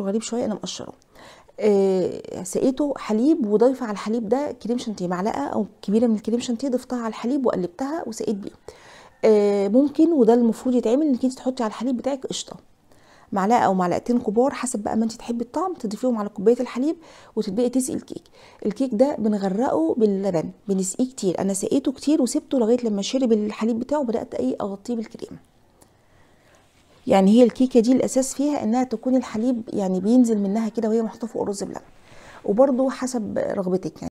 غريب شويه انا مقشره آه سقيته حليب وضايفه على الحليب ده كريم شانتيه معلقه او كبيره من الكريم شانتيه ضفتها على الحليب وقلبتها وسقيت بيه آه ممكن وده المفروض يتعمل انك انت تحطي على الحليب بتاعك قشطه معلقه او معلقتين كبار حسب بقى ما انت تحبي الطعم تضيفيهم على كوبايه الحليب وتبداي تسقي الكيك الكيك ده بنغرقه باللبن بنسقيه كتير انا سقيته كتير وسبته لغايه لما شرب الحليب بتاعه بدات ايه اغطيه بالكريمه يعني هي الكيكه دي الاساس فيها انها تكون الحليب يعني بينزل منها كده وهي محطوطه فوق الرز بلبن وبرده حسب رغبتك يعني